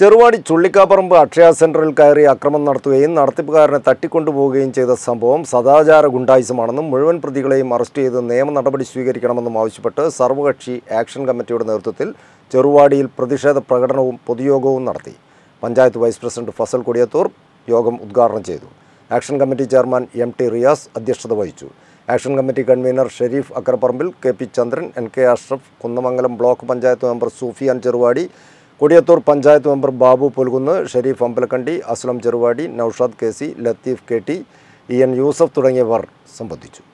ചെറുവാടി ചുള്ളിക്കാപ്പറമ്പ് അക്ഷയ സെൻറ്ററിൽ കയറി അക്രമം നടത്തുകയും നടത്തിപ്പുകാരനെ തട്ടിക്കൊണ്ടുപോവുകയും ചെയ്ത സംഭവം സദാചാര ഗുണ്ടായുസമാണെന്നും മുഴുവൻ പ്രതികളെയും അറസ്റ്റ് ചെയ്ത് നിയമ നടപടി സ്വീകരിക്കണമെന്നും ആവശ്യപ്പെട്ട് സർവകക്ഷി ആക്ഷൻ കമ്മിറ്റിയുടെ നേതൃത്വത്തിൽ ചെറുവാടിയിൽ പ്രതിഷേധ പ്രകടനവും പൊതുയോഗവും നടത്തി പഞ്ചായത്ത് വൈസ് പ്രസിഡന്റ് ഫസൽ കൊടിയത്തൂർ യോഗം ഉദ്ഘാടനം ചെയ്തു action committee chairman M T Riyas അധ്യക്ഷത വഹിച്ചു action committee convener Sharif Akkraparambil K P Chandran N K Ashraf Kunnamangalam block panchayat member Sufiyan Cheruvadi Kodiyathur panchayat member Babu Pulkunnu Sharif Ambalakandi Aslam Cheruvadi Noushad K Latheef K E N Yusuf തുടങ്ങിയവർ സംബന്ധിച്ചു